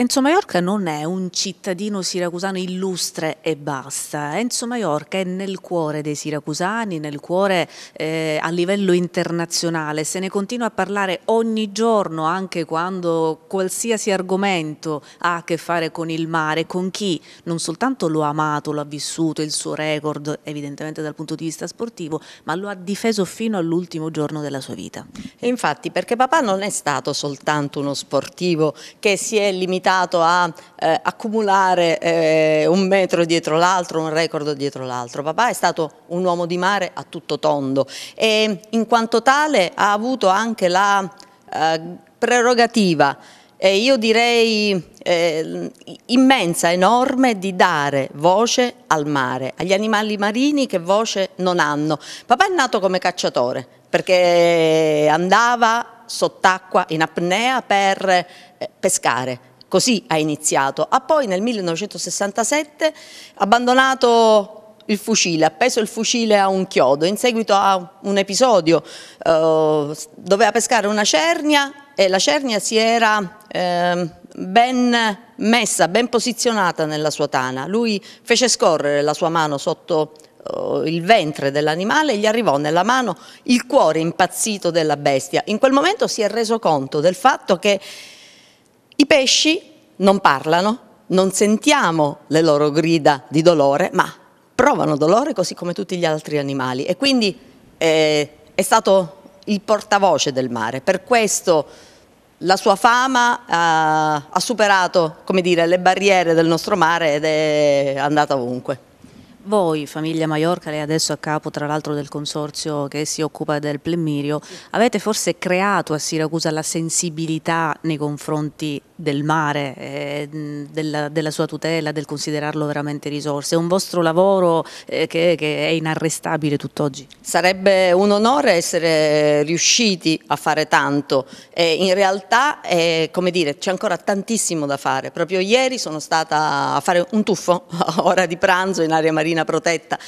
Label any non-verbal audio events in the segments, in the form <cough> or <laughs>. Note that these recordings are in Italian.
Enzo Maiorca non è un cittadino siracusano illustre e basta, Enzo Maiorca è nel cuore dei siracusani, nel cuore eh, a livello internazionale, se ne continua a parlare ogni giorno anche quando qualsiasi argomento ha a che fare con il mare, con chi non soltanto lo ha amato, lo ha vissuto, il suo record evidentemente dal punto di vista sportivo, ma lo ha difeso fino all'ultimo giorno della sua vita. E infatti perché papà non è stato soltanto uno sportivo che si è limitato limitato a eh, accumulare eh, un metro dietro l'altro, un record dietro l'altro. Papà è stato un uomo di mare a tutto tondo e in quanto tale ha avuto anche la eh, prerogativa eh, io direi eh, immensa, enorme, di dare voce al mare, agli animali marini che voce non hanno. Papà è nato come cacciatore perché andava sott'acqua in apnea per eh, pescare, Così ha iniziato. Ha poi nel 1967 abbandonato il fucile, appeso il fucile a un chiodo, in seguito a un episodio eh, doveva pescare una cernia e la cernia si era eh, ben messa, ben posizionata nella sua tana. Lui fece scorrere la sua mano sotto eh, il ventre dell'animale e gli arrivò nella mano il cuore impazzito della bestia. In quel momento si è reso conto del fatto che i pesci non parlano, non sentiamo le loro grida di dolore, ma provano dolore così come tutti gli altri animali e quindi eh, è stato il portavoce del mare. Per questo la sua fama ha, eh, ha superato dire, le barriere del nostro mare ed è andata ovunque. Voi, famiglia Maiorca, lei adesso a capo tra l'altro del consorzio che si occupa del plemmirio, avete forse creato a Siracusa la sensibilità nei confronti del mare, eh, della, della, sua tutela, del considerarlo veramente risorse? È un vostro lavoro eh, che, che è inarrestabile tutt'oggi? Sarebbe un onore essere riusciti a fare tanto e in realtà eh, come dire, c'è ancora tantissimo da fare. Proprio ieri sono stata a fare un tuffo a <laughs> ora di pranzo in area marina zona protetta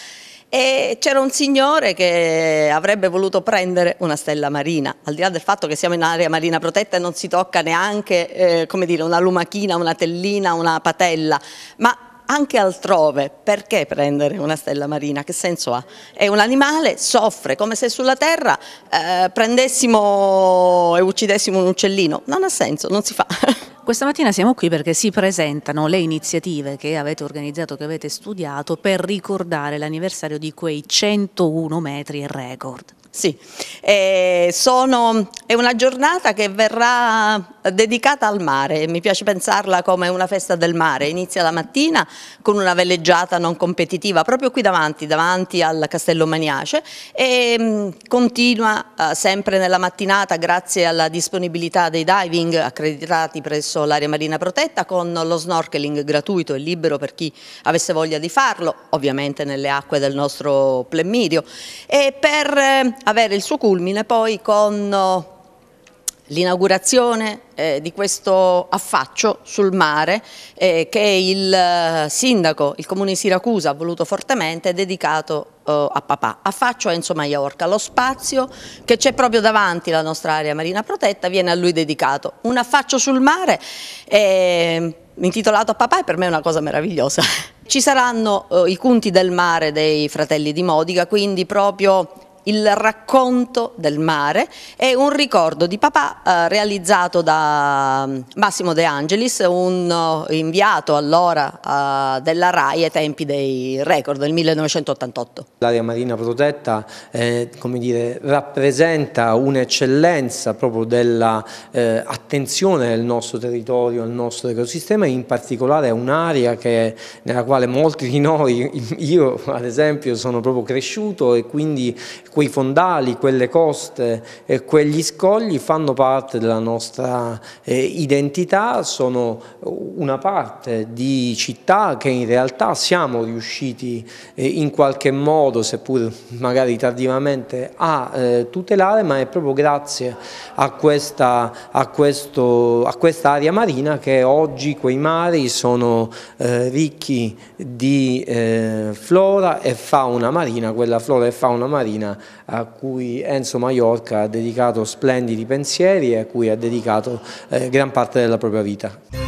e c'era un signore che avrebbe voluto prendere una stella marina, al di là del fatto che siamo in area marina protetta e non si tocca neanche eh, dire, una lumachina, una tellina, una patella, ma anche altrove, perché prendere una stella marina? Che senso ha? È un animale, soffre, come se sulla Terra eh, prendessimo e uccidessimo un uccellino. Non ha senso, non si fa. <laughs> Questa mattina siamo qui perché si presentano le iniziative che avete organizzato, che avete studiato per ricordare l'anniversario di quei 101 metri record. Sì, eh, sono, è una giornata che verrà dedicata al mare, mi piace pensarla come una festa del mare, inizia la mattina con una veleggiata non competitiva proprio qui davanti, davanti al Castello Maniace e mh, mm, continua uh, sempre nella mattinata grazie alla disponibilità dei diving accreditati presso l'area marina protetta con lo snorkeling gratuito e libero per chi avesse voglia di farlo, ovviamente nelle acque del nostro plemmidio e per eh, avere il suo culmine poi con... Oh, l'inaugurazione eh, di questo affaccio sul mare eh, che il eh, sindaco, il comune di Siracusa ha voluto fortemente, dedicato eh, a papà. Affaccio a Enzo Maiorca, lo spazio che c'è proprio davanti alla nostra area marina protetta viene a lui dedicato. Un affaccio sul mare eh, intitolato a papà è per me una cosa meravigliosa. <laughs> Ci saranno eh, i punti del mare dei fratelli di Modica, quindi proprio il racconto del mare e un ricordo di papà eh, realizzato da mm, Massimo De Angelis, un oh, inviato allora eh, della RAI ai tempi dei record del 1988. L'area marina protetta eh, dire, rappresenta un'eccellenza proprio dell'attenzione eh, del nostro territorio, al nostro ecosistema e in particolare è un'area nella quale molti di noi, <laughs> io ad esempio, sono proprio cresciuto e quindi quei fondali, quelle coste e quegli scogli fanno parte della nostra eh, identità, sono una parte di città che in realtà siamo riusciti eh, in qualche modo, seppur magari tardivamente, a eh, tutelare, ma è proprio grazie a questa, a, questo, a questa area marina che oggi quei mari sono eh, ricchi di eh, flora e fauna marina, quella flora e fauna marina a cui Enzo Maiorca ha dedicato splendidi pensieri e a cui ha dedicato eh, gran parte della propria vita.